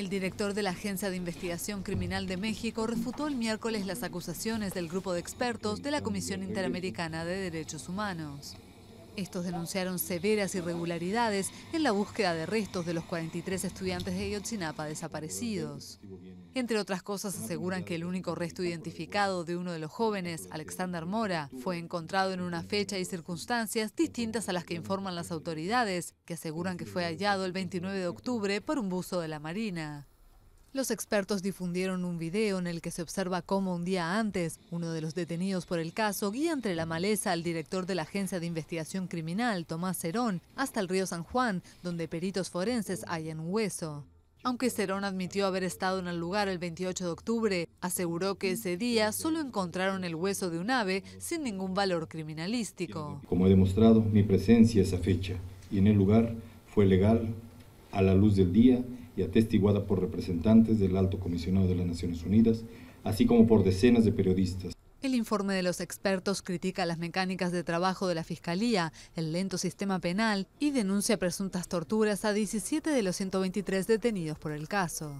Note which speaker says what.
Speaker 1: El director de la Agencia de Investigación Criminal de México refutó el miércoles las acusaciones del grupo de expertos de la Comisión Interamericana de Derechos Humanos. Estos denunciaron severas irregularidades en la búsqueda de restos de los 43 estudiantes de Yotzinapa desaparecidos. Entre otras cosas, aseguran que el único resto identificado de uno de los jóvenes, Alexander Mora, fue encontrado en una fecha y circunstancias distintas a las que informan las autoridades, que aseguran que fue hallado el 29 de octubre por un buzo de la Marina. Los expertos difundieron un video en el que se observa cómo un día antes, uno de los detenidos por el caso guía entre la maleza al director de la Agencia de Investigación Criminal, Tomás Cerón, hasta el río San Juan, donde peritos forenses hallan un hueso. Aunque Cerón admitió haber estado en el lugar el 28 de octubre, aseguró que ese día solo encontraron el hueso de un ave sin ningún valor criminalístico.
Speaker 2: Como he demostrado, mi presencia esa fecha y en el lugar fue legal, a la luz del día atestiguada por representantes del Alto Comisionado de las Naciones Unidas, así como por decenas de periodistas.
Speaker 1: El informe de los expertos critica las mecánicas de trabajo de la Fiscalía, el lento sistema penal y denuncia presuntas torturas a 17 de los 123 detenidos por el caso.